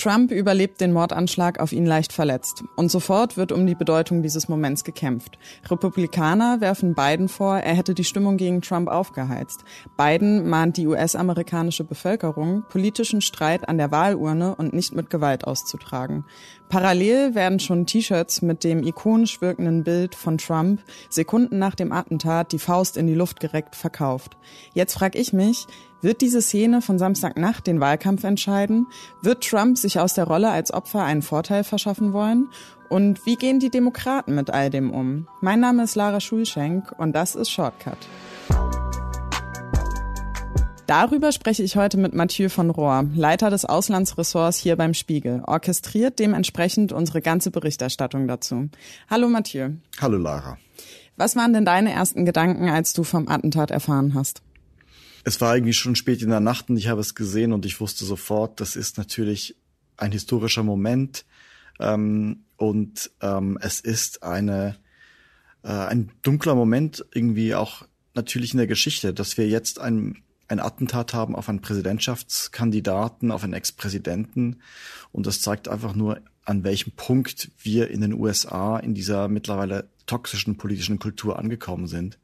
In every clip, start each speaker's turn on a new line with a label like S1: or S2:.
S1: Trump überlebt den Mordanschlag auf ihn leicht verletzt. Und sofort wird um die Bedeutung dieses Moments gekämpft. Republikaner werfen Biden vor, er hätte die Stimmung gegen Trump aufgeheizt. Biden mahnt die US-amerikanische Bevölkerung, politischen Streit an der Wahlurne und nicht mit Gewalt auszutragen. Parallel werden schon T-Shirts mit dem ikonisch wirkenden Bild von Trump Sekunden nach dem Attentat die Faust in die Luft gereckt verkauft. Jetzt frage ich mich, wird diese Szene von Samstagnacht den Wahlkampf entscheiden? Wird Trump sich aus der Rolle als Opfer einen Vorteil verschaffen wollen? Und wie gehen die Demokraten mit all dem um? Mein Name ist Lara Schulschenk und das ist Shortcut. Darüber spreche ich heute mit Mathieu von Rohr, Leiter des Auslandsressorts hier beim Spiegel, orchestriert dementsprechend unsere ganze Berichterstattung dazu. Hallo Mathieu. Hallo Lara. Was waren denn deine ersten Gedanken, als du vom Attentat erfahren hast?
S2: Es war irgendwie schon spät in der Nacht und ich habe es gesehen und ich wusste sofort, das ist natürlich ein historischer Moment ähm, und ähm, es ist eine, äh, ein dunkler Moment irgendwie auch natürlich in der Geschichte, dass wir jetzt ein ein Attentat haben auf einen Präsidentschaftskandidaten, auf einen Ex-Präsidenten. Und das zeigt einfach nur, an welchem Punkt wir in den USA in dieser mittlerweile toxischen politischen Kultur angekommen sind.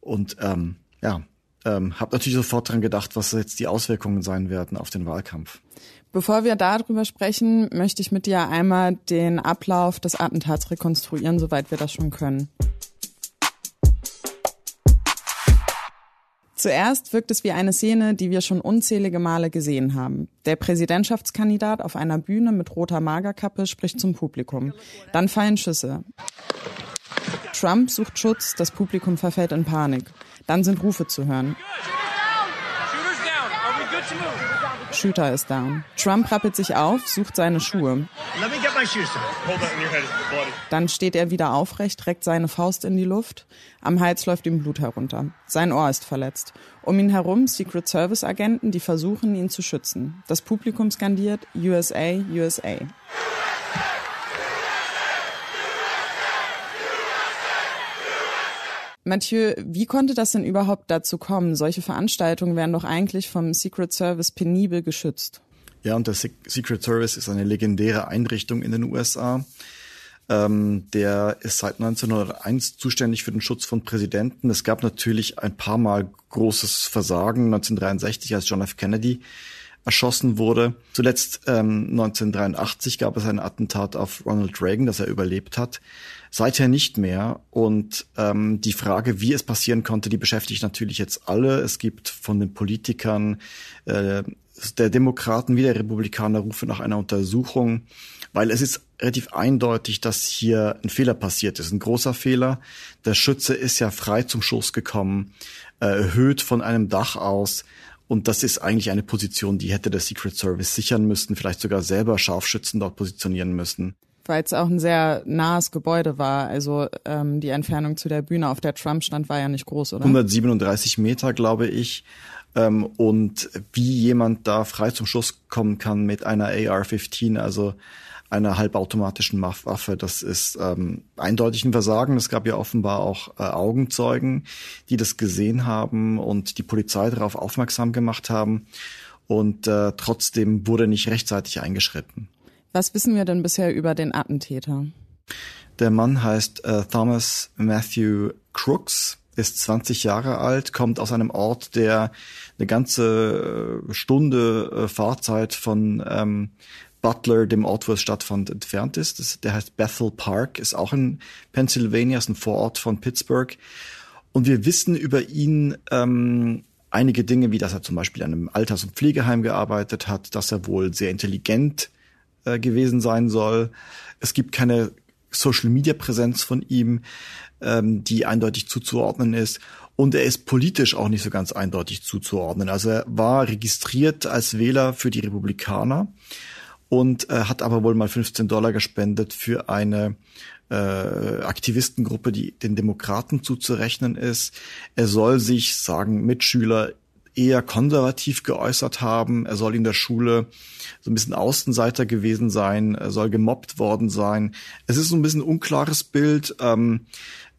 S2: Und ähm, ja, ähm, habe natürlich sofort daran gedacht, was jetzt die Auswirkungen sein werden auf den Wahlkampf.
S1: Bevor wir darüber sprechen, möchte ich mit dir einmal den Ablauf des Attentats rekonstruieren, soweit wir das schon können. Zuerst wirkt es wie eine Szene, die wir schon unzählige Male gesehen haben. Der Präsidentschaftskandidat auf einer Bühne mit roter Magerkappe spricht zum Publikum. Dann fallen Schüsse. Trump sucht Schutz, das Publikum verfällt in Panik. Dann sind Rufe zu hören. Shooter ist down. Trump rappelt sich auf, sucht seine Schuhe. Dann steht er wieder aufrecht, reckt seine Faust in die Luft. Am Hals läuft ihm Blut herunter. Sein Ohr ist verletzt. Um ihn herum Secret Service Agenten, die versuchen, ihn zu schützen. Das Publikum skandiert USA, USA. Mathieu, wie konnte das denn überhaupt dazu kommen? Solche Veranstaltungen werden doch eigentlich vom Secret Service penibel geschützt.
S2: Ja, und der Secret Service ist eine legendäre Einrichtung in den USA. Ähm, der ist seit 1901 zuständig für den Schutz von Präsidenten. Es gab natürlich ein paar Mal großes Versagen. 1963 als John F. Kennedy erschossen wurde. Zuletzt ähm, 1983 gab es ein Attentat auf Ronald Reagan, das er überlebt hat. Seither nicht mehr. Und ähm, die Frage, wie es passieren konnte, die beschäftigt natürlich jetzt alle. Es gibt von den Politikern äh, der Demokraten wie der Republikaner Rufe nach einer Untersuchung, weil es ist relativ eindeutig, dass hier ein Fehler passiert ist, ein großer Fehler. Der Schütze ist ja frei zum Schuss gekommen, äh, erhöht von einem Dach aus und das ist eigentlich eine Position, die hätte der Secret Service sichern müssen, vielleicht sogar selber Scharfschützen dort positionieren müssen.
S1: Weil es auch ein sehr nahes Gebäude war. Also ähm, die Entfernung zu der Bühne, auf der Trump stand, war ja nicht groß, oder?
S2: 137 Meter, glaube ich. Ähm, und wie jemand da frei zum Schuss kommen kann mit einer AR-15, also einer halbautomatischen Waffe. Das ist ähm, eindeutig ein Versagen. Es gab ja offenbar auch äh, Augenzeugen, die das gesehen haben und die Polizei darauf aufmerksam gemacht haben. Und äh, trotzdem wurde nicht rechtzeitig eingeschritten.
S1: Was wissen wir denn bisher über den Attentäter?
S2: Der Mann heißt äh, Thomas Matthew Crooks ist 20 Jahre alt, kommt aus einem Ort, der eine ganze äh, Stunde äh, Fahrzeit von ähm, Butler, dem Ort, wo es stattfand, entfernt ist. Das, der heißt Bethel Park, ist auch in Pennsylvania, ist ein Vorort von Pittsburgh. Und wir wissen über ihn ähm, einige Dinge, wie dass er zum Beispiel in einem Alters- und Pflegeheim gearbeitet hat, dass er wohl sehr intelligent äh, gewesen sein soll. Es gibt keine Social-Media-Präsenz von ihm, ähm, die eindeutig zuzuordnen ist. Und er ist politisch auch nicht so ganz eindeutig zuzuordnen. Also er war registriert als Wähler für die Republikaner und äh, hat aber wohl mal 15 Dollar gespendet für eine äh, Aktivistengruppe, die den Demokraten zuzurechnen ist. Er soll sich, sagen Mitschüler, eher konservativ geäußert haben. Er soll in der Schule so ein bisschen Außenseiter gewesen sein, er soll gemobbt worden sein. Es ist so ein bisschen ein unklares Bild, ähm,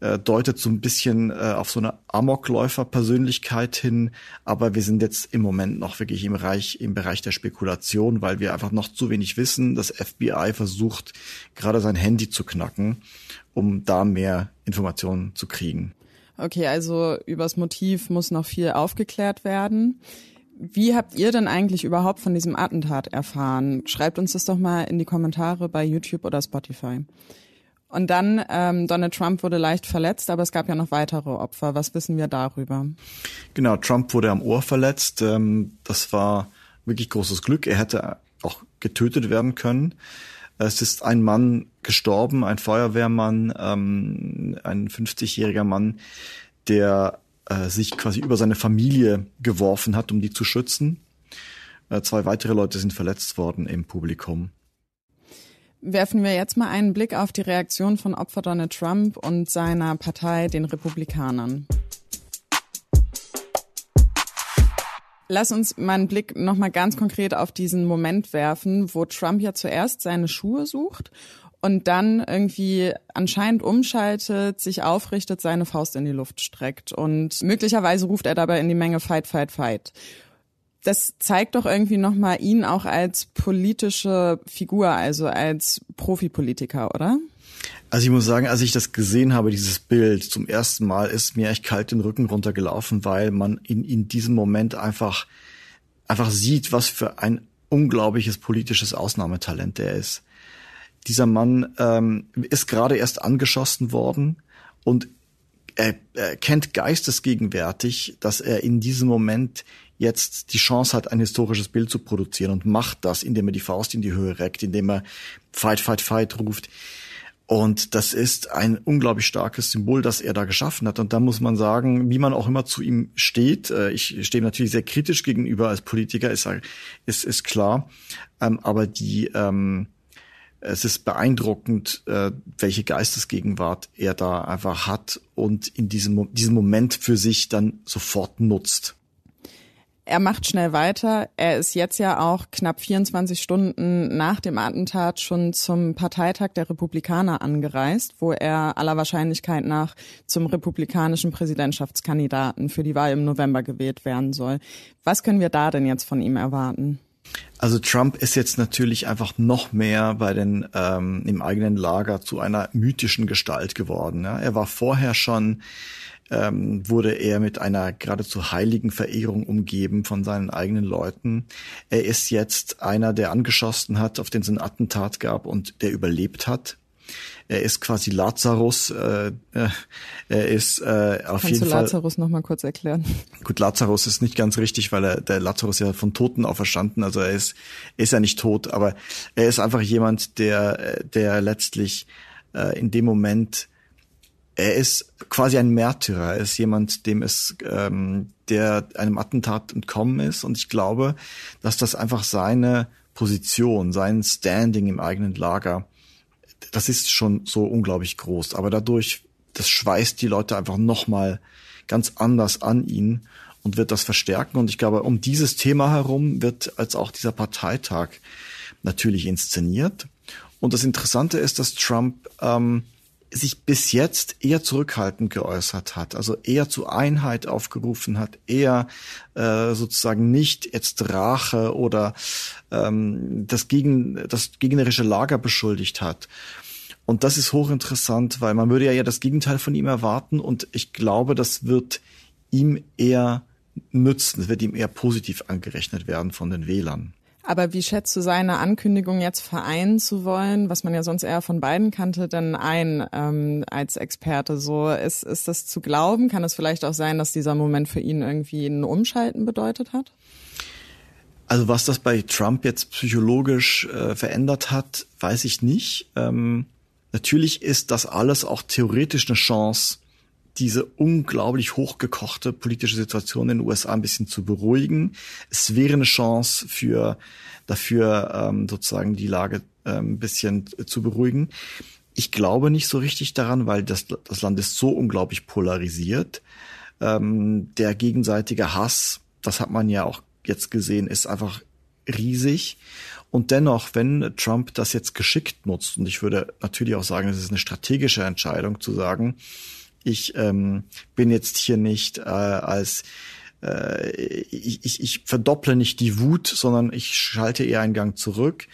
S2: äh, deutet so ein bisschen äh, auf so eine Amokläufer-Persönlichkeit hin. Aber wir sind jetzt im Moment noch wirklich im, Reich, im Bereich der Spekulation, weil wir einfach noch zu wenig wissen. Das FBI versucht gerade sein Handy zu knacken, um da mehr Informationen zu kriegen.
S1: Okay, also übers Motiv muss noch viel aufgeklärt werden. Wie habt ihr denn eigentlich überhaupt von diesem Attentat erfahren? Schreibt uns das doch mal in die Kommentare bei YouTube oder Spotify. Und dann, ähm, Donald Trump wurde leicht verletzt, aber es gab ja noch weitere Opfer. Was wissen wir darüber?
S2: Genau, Trump wurde am Ohr verletzt. Ähm, das war wirklich großes Glück. Er hätte auch getötet werden können. Es ist ein Mann gestorben, ein Feuerwehrmann, ähm, ein 50-jähriger Mann, der äh, sich quasi über seine Familie geworfen hat, um die zu schützen. Äh, zwei weitere Leute sind verletzt worden im Publikum.
S1: Werfen wir jetzt mal einen Blick auf die Reaktion von Opfer Donald Trump und seiner Partei, den Republikanern. Lass uns mal einen Blick nochmal ganz konkret auf diesen Moment werfen, wo Trump ja zuerst seine Schuhe sucht und dann irgendwie anscheinend umschaltet, sich aufrichtet, seine Faust in die Luft streckt und möglicherweise ruft er dabei in die Menge Fight, Fight, Fight. Das zeigt doch irgendwie nochmal ihn auch als politische Figur, also als Profipolitiker, oder?
S2: Also ich muss sagen, als ich das gesehen habe, dieses Bild zum ersten Mal, ist mir echt kalt den Rücken runtergelaufen, weil man in, in diesem Moment einfach, einfach sieht, was für ein unglaubliches politisches Ausnahmetalent der ist. Dieser Mann ähm, ist gerade erst angeschossen worden und er, er kennt geistesgegenwärtig, dass er in diesem Moment jetzt die Chance hat, ein historisches Bild zu produzieren und macht das, indem er die Faust in die Höhe reckt, indem er Fight, Fight, Fight ruft und das ist ein unglaublich starkes Symbol, das er da geschaffen hat. Und da muss man sagen, wie man auch immer zu ihm steht. Äh, ich stehe natürlich sehr kritisch gegenüber als Politiker, ist, ist, ist klar. Ähm, aber die, ähm, es ist beeindruckend, äh, welche Geistesgegenwart er da einfach hat und in diesem, diesen Moment für sich dann sofort nutzt
S1: er macht schnell weiter. Er ist jetzt ja auch knapp 24 Stunden nach dem Attentat schon zum Parteitag der Republikaner angereist, wo er aller Wahrscheinlichkeit nach zum republikanischen Präsidentschaftskandidaten für die Wahl im November gewählt werden soll. Was können wir da denn jetzt von ihm erwarten?
S2: Also Trump ist jetzt natürlich einfach noch mehr bei den ähm, im eigenen Lager zu einer mythischen Gestalt geworden. Ja? Er war vorher schon ähm, wurde er mit einer geradezu heiligen Verehrung umgeben von seinen eigenen Leuten. Er ist jetzt einer, der angeschossen hat, auf den es ein Attentat gab und der überlebt hat. Er ist quasi Lazarus. Äh, äh, er ist äh, auf Kannst jeden du Lazarus
S1: nochmal kurz erklären?
S2: Gut, Lazarus ist nicht ganz richtig, weil er der Lazarus ist ja von Toten auferstanden. Also er ist ist ja nicht tot, aber er ist einfach jemand, der der letztlich äh, in dem Moment er ist quasi ein Märtyrer. Er ist jemand, dem es, ähm, der einem Attentat entkommen ist. Und ich glaube, dass das einfach seine Position, sein Standing im eigenen Lager das ist schon so unglaublich groß. Aber dadurch, das schweißt die Leute einfach nochmal ganz anders an ihn und wird das verstärken. Und ich glaube, um dieses Thema herum wird als auch dieser Parteitag natürlich inszeniert. Und das Interessante ist, dass Trump ähm, sich bis jetzt eher zurückhaltend geäußert hat, also eher zu Einheit aufgerufen hat, eher äh, sozusagen nicht jetzt Rache oder ähm, das, gegen, das gegnerische Lager beschuldigt hat. Und das ist hochinteressant, weil man würde ja, ja das Gegenteil von ihm erwarten und ich glaube, das wird ihm eher nützen, das wird ihm eher positiv angerechnet werden von den Wählern.
S1: Aber wie schätzt du seine Ankündigung jetzt vereinen zu wollen, was man ja sonst eher von beiden kannte, denn ein ähm, als Experte? So ist, ist das zu glauben? Kann es vielleicht auch sein, dass dieser Moment für ihn irgendwie ein Umschalten bedeutet hat?
S2: Also was das bei Trump jetzt psychologisch äh, verändert hat, weiß ich nicht. Ähm, natürlich ist das alles auch theoretisch eine Chance, diese unglaublich hochgekochte politische Situation in den USA ein bisschen zu beruhigen. Es wäre eine Chance für dafür ähm, sozusagen die Lage äh, ein bisschen zu beruhigen. Ich glaube nicht so richtig daran, weil das, das Land ist so unglaublich polarisiert. Ähm, der gegenseitige Hass, das hat man ja auch jetzt gesehen, ist einfach riesig. Und dennoch, wenn Trump das jetzt geschickt nutzt, und ich würde natürlich auch sagen, es ist eine strategische Entscheidung zu sagen, ich ähm, bin jetzt hier nicht äh, als äh, ich, ich, ich verdopple nicht die Wut, sondern ich schalte eher einen Gang zurück.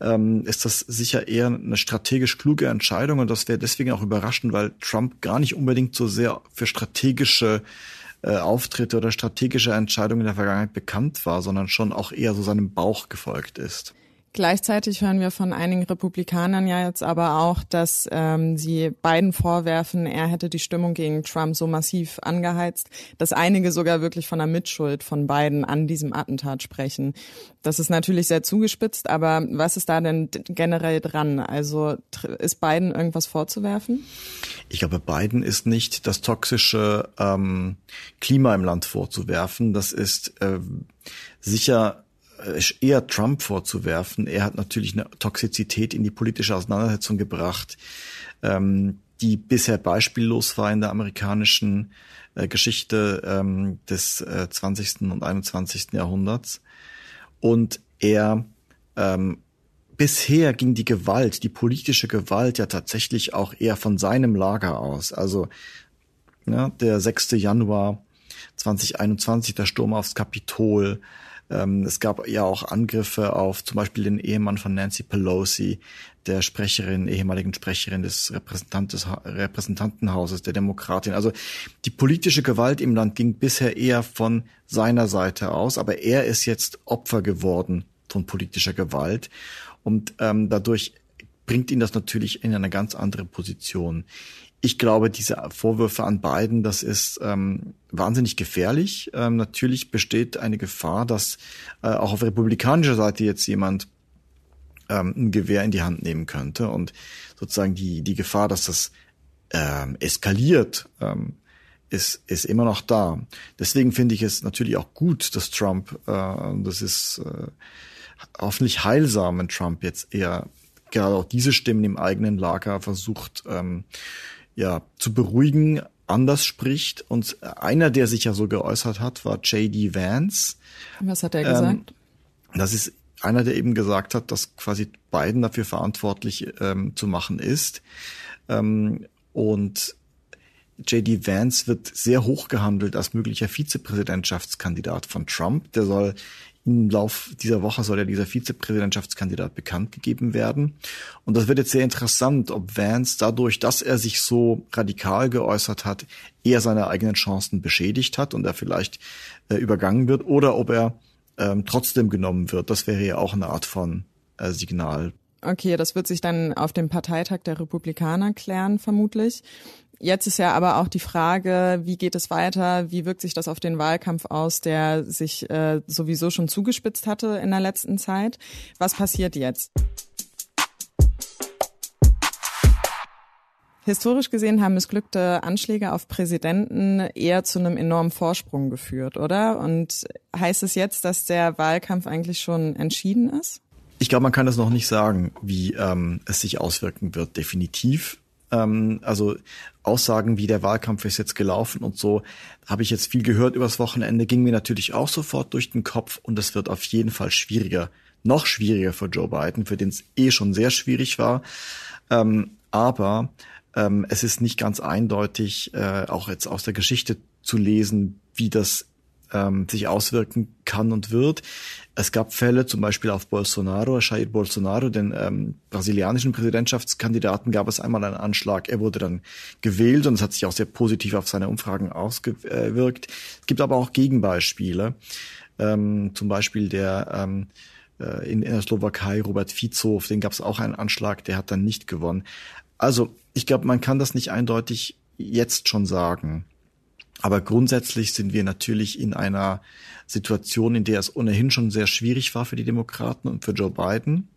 S2: Ähm, ist das sicher eher eine strategisch kluge Entscheidung und das wäre deswegen auch überraschend, weil Trump gar nicht unbedingt so sehr für strategische äh, Auftritte oder strategische Entscheidungen in der Vergangenheit bekannt war, sondern schon auch eher so seinem Bauch gefolgt ist.
S1: Gleichzeitig hören wir von einigen Republikanern ja jetzt aber auch, dass ähm, sie beiden vorwerfen, er hätte die Stimmung gegen Trump so massiv angeheizt, dass einige sogar wirklich von der Mitschuld von beiden an diesem Attentat sprechen. Das ist natürlich sehr zugespitzt, aber was ist da denn generell dran? Also ist beiden irgendwas vorzuwerfen?
S2: Ich glaube, beiden ist nicht das toxische ähm, Klima im Land vorzuwerfen. Das ist äh, sicher eher Trump vorzuwerfen. Er hat natürlich eine Toxizität in die politische Auseinandersetzung gebracht, ähm, die bisher beispiellos war in der amerikanischen äh, Geschichte ähm, des äh, 20. und 21. Jahrhunderts. Und er ähm, bisher ging die Gewalt, die politische Gewalt ja tatsächlich auch eher von seinem Lager aus. Also ja, ne, der 6. Januar 2021, der Sturm aufs Kapitol, ähm, es gab ja auch Angriffe auf zum Beispiel den Ehemann von Nancy Pelosi, der Sprecherin, ehemaligen Sprecherin des Repräsentantenhauses, der Demokratin. Also die politische Gewalt im Land ging bisher eher von seiner Seite aus, aber er ist jetzt Opfer geworden von politischer Gewalt. Und ähm, dadurch bringt ihn das natürlich in eine ganz andere Position ich glaube, diese Vorwürfe an beiden, das ist ähm, wahnsinnig gefährlich. Ähm, natürlich besteht eine Gefahr, dass äh, auch auf republikanischer Seite jetzt jemand ähm, ein Gewehr in die Hand nehmen könnte und sozusagen die, die Gefahr, dass das ähm, eskaliert, ähm, ist, ist immer noch da. Deswegen finde ich es natürlich auch gut, dass Trump, äh, das ist äh, hoffentlich heilsam, wenn Trump jetzt eher gerade auch diese Stimmen im eigenen Lager versucht, ähm, ja, zu beruhigen, anders spricht. Und einer, der sich ja so geäußert hat, war J.D. Vance.
S1: Was hat er ähm, gesagt?
S2: Das ist einer, der eben gesagt hat, dass quasi Biden dafür verantwortlich ähm, zu machen ist. Ähm, und J.D. Vance wird sehr hoch gehandelt als möglicher Vizepräsidentschaftskandidat von Trump. Der soll im Lauf dieser Woche soll ja dieser Vizepräsidentschaftskandidat bekannt gegeben werden. Und das wird jetzt sehr interessant, ob Vance dadurch, dass er sich so radikal geäußert hat, eher seine eigenen Chancen beschädigt hat und er vielleicht äh, übergangen wird oder ob er ähm, trotzdem genommen wird. Das wäre ja auch eine Art von äh, Signal.
S1: Okay, das wird sich dann auf dem Parteitag der Republikaner klären, vermutlich. Jetzt ist ja aber auch die Frage, wie geht es weiter? Wie wirkt sich das auf den Wahlkampf aus, der sich äh, sowieso schon zugespitzt hatte in der letzten Zeit? Was passiert jetzt? Historisch gesehen haben missglückte Anschläge auf Präsidenten eher zu einem enormen Vorsprung geführt, oder? Und heißt es jetzt, dass der Wahlkampf eigentlich schon entschieden ist?
S2: Ich glaube, man kann das noch nicht sagen, wie ähm, es sich auswirken wird. Definitiv ähm, also Aussagen wie der Wahlkampf ist jetzt gelaufen und so, habe ich jetzt viel gehört übers Wochenende, ging mir natürlich auch sofort durch den Kopf und das wird auf jeden Fall schwieriger. Noch schwieriger für Joe Biden, für den es eh schon sehr schwierig war. Ähm, aber ähm, es ist nicht ganz eindeutig, äh, auch jetzt aus der Geschichte zu lesen, wie das ähm, sich auswirken kann und wird. Es gab Fälle, zum Beispiel auf Bolsonaro, Jair Bolsonaro, den ähm, brasilianischen Präsidentschaftskandidaten, gab es einmal einen Anschlag. Er wurde dann gewählt und es hat sich auch sehr positiv auf seine Umfragen ausgewirkt. Es gibt aber auch Gegenbeispiele. Ähm, zum Beispiel der ähm, äh, in, in der Slowakei, Robert Fico, auf den gab es auch einen Anschlag, der hat dann nicht gewonnen. Also ich glaube, man kann das nicht eindeutig jetzt schon sagen. Aber grundsätzlich sind wir natürlich in einer Situation, in der es ohnehin schon sehr schwierig war für die Demokraten und für Joe Biden.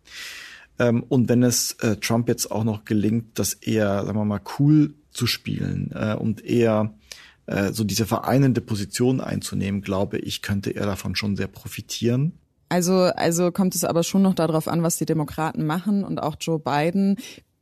S2: Ähm, und wenn es äh, Trump jetzt auch noch gelingt, das eher, sagen wir mal, cool zu spielen äh, und eher äh, so diese vereinende Position einzunehmen, glaube ich, könnte er davon schon sehr profitieren.
S1: Also, also kommt es aber schon noch darauf an, was die Demokraten machen und auch Joe Biden,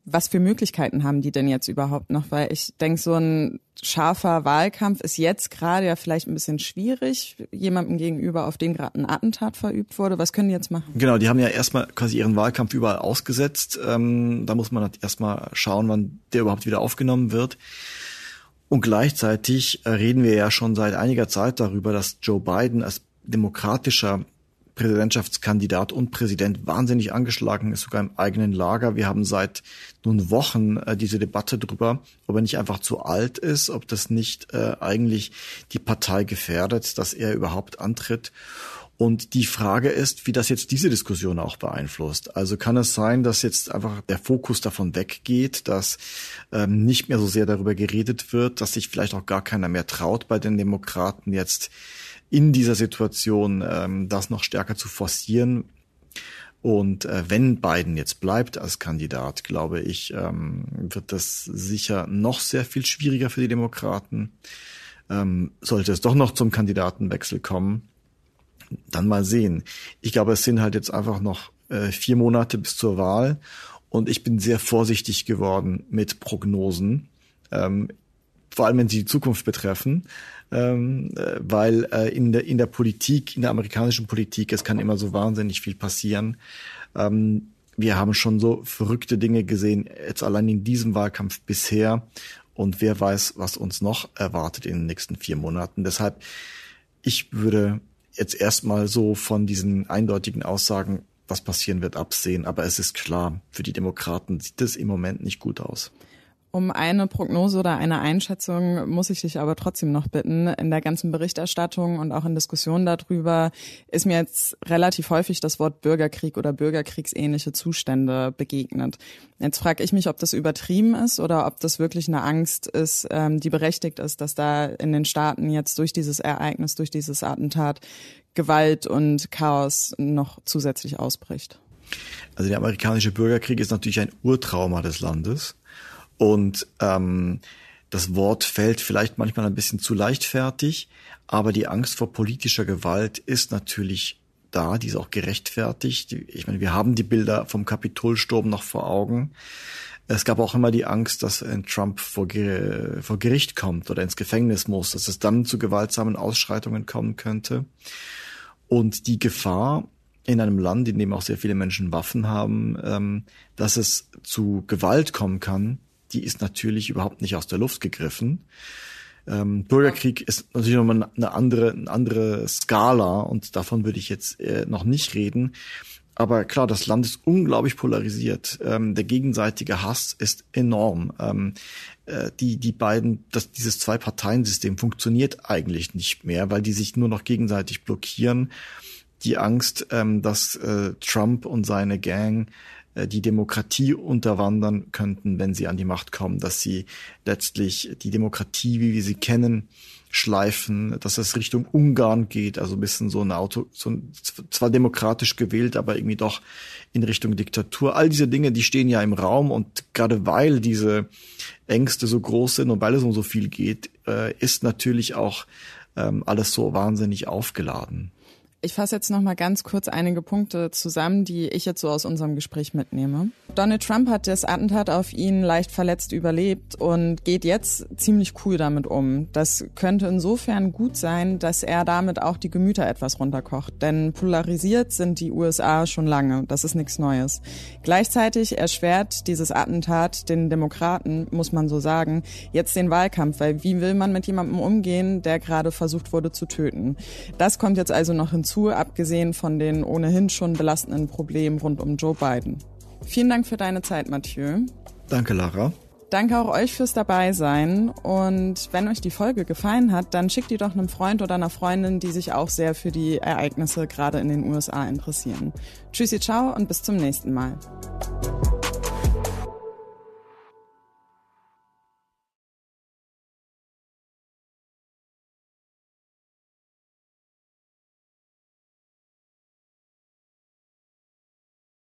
S1: was für Möglichkeiten haben die denn jetzt überhaupt noch? Weil ich denke, so ein scharfer Wahlkampf ist jetzt gerade ja vielleicht ein bisschen schwierig, jemandem gegenüber, auf den gerade ein Attentat verübt wurde. Was können die jetzt machen?
S2: Genau, die haben ja erstmal quasi ihren Wahlkampf überall ausgesetzt. Ähm, da muss man halt erstmal schauen, wann der überhaupt wieder aufgenommen wird. Und gleichzeitig äh, reden wir ja schon seit einiger Zeit darüber, dass Joe Biden als demokratischer Präsidentschaftskandidat und Präsident wahnsinnig angeschlagen ist, sogar im eigenen Lager. Wir haben seit nun Wochen äh, diese Debatte darüber, ob er nicht einfach zu alt ist, ob das nicht äh, eigentlich die Partei gefährdet, dass er überhaupt antritt. Und die Frage ist, wie das jetzt diese Diskussion auch beeinflusst. Also kann es sein, dass jetzt einfach der Fokus davon weggeht, dass ähm, nicht mehr so sehr darüber geredet wird, dass sich vielleicht auch gar keiner mehr traut bei den Demokraten jetzt in dieser Situation ähm, das noch stärker zu forcieren. Und äh, wenn Biden jetzt bleibt als Kandidat, glaube ich, ähm, wird das sicher noch sehr viel schwieriger für die Demokraten. Ähm, sollte es doch noch zum Kandidatenwechsel kommen, dann mal sehen. Ich glaube, es sind halt jetzt einfach noch äh, vier Monate bis zur Wahl und ich bin sehr vorsichtig geworden mit Prognosen. Ähm, vor allem wenn sie die Zukunft betreffen, ähm, äh, weil äh, in, der, in der Politik, in der amerikanischen Politik, es kann immer so wahnsinnig viel passieren. Ähm, wir haben schon so verrückte Dinge gesehen, jetzt allein in diesem Wahlkampf bisher. Und wer weiß, was uns noch erwartet in den nächsten vier Monaten. Deshalb, ich würde jetzt erstmal so von diesen eindeutigen Aussagen, was passieren wird, absehen. Aber es ist klar, für die Demokraten sieht es im Moment nicht gut aus.
S1: Um eine Prognose oder eine Einschätzung muss ich dich aber trotzdem noch bitten. In der ganzen Berichterstattung und auch in Diskussionen darüber ist mir jetzt relativ häufig das Wort Bürgerkrieg oder bürgerkriegsähnliche Zustände begegnet. Jetzt frage ich mich, ob das übertrieben ist oder ob das wirklich eine Angst ist, ähm, die berechtigt ist, dass da in den Staaten jetzt durch dieses Ereignis, durch dieses Attentat Gewalt und Chaos noch zusätzlich ausbricht.
S2: Also der amerikanische Bürgerkrieg ist natürlich ein Urtrauma des Landes. Und ähm, das Wort fällt vielleicht manchmal ein bisschen zu leichtfertig, aber die Angst vor politischer Gewalt ist natürlich da, die ist auch gerechtfertigt. Ich meine, wir haben die Bilder vom Kapitolsturm noch vor Augen. Es gab auch immer die Angst, dass ein Trump vor, vor Gericht kommt oder ins Gefängnis muss, dass es dann zu gewaltsamen Ausschreitungen kommen könnte. Und die Gefahr in einem Land, in dem auch sehr viele Menschen Waffen haben, ähm, dass es zu Gewalt kommen kann, die ist natürlich überhaupt nicht aus der Luft gegriffen. Ähm, Bürgerkrieg ist natürlich nochmal eine andere, eine andere Skala und davon würde ich jetzt äh, noch nicht reden. Aber klar, das Land ist unglaublich polarisiert. Ähm, der gegenseitige Hass ist enorm. Ähm, äh, die, die beiden, das, dieses Zwei-Parteien-System funktioniert eigentlich nicht mehr, weil die sich nur noch gegenseitig blockieren. Die Angst, ähm, dass äh, Trump und seine Gang äh, die Demokratie unterwandern könnten, wenn sie an die Macht kommen, dass sie letztlich die Demokratie, wie wir sie kennen, schleifen, dass es Richtung Ungarn geht, also ein bisschen so ein Auto, so ein, zwar demokratisch gewählt, aber irgendwie doch in Richtung Diktatur. All diese Dinge, die stehen ja im Raum und gerade weil diese Ängste so groß sind und weil es um so viel geht, äh, ist natürlich auch ähm, alles so wahnsinnig aufgeladen.
S1: Ich fasse jetzt noch mal ganz kurz einige Punkte zusammen, die ich jetzt so aus unserem Gespräch mitnehme. Donald Trump hat das Attentat auf ihn leicht verletzt überlebt und geht jetzt ziemlich cool damit um. Das könnte insofern gut sein, dass er damit auch die Gemüter etwas runterkocht, denn polarisiert sind die USA schon lange, das ist nichts Neues. Gleichzeitig erschwert dieses Attentat den Demokraten, muss man so sagen, jetzt den Wahlkampf, weil wie will man mit jemandem umgehen, der gerade versucht wurde zu töten? Das kommt jetzt also noch hinzu dazu, abgesehen von den ohnehin schon belastenden Problemen rund um Joe Biden. Vielen Dank für deine Zeit, Mathieu.
S2: Danke, Lara.
S1: Danke auch euch fürs Dabeisein. Und wenn euch die Folge gefallen hat, dann schickt die doch einem Freund oder einer Freundin, die sich auch sehr für die Ereignisse gerade in den USA interessieren. Tschüssi, ciao und bis zum nächsten Mal.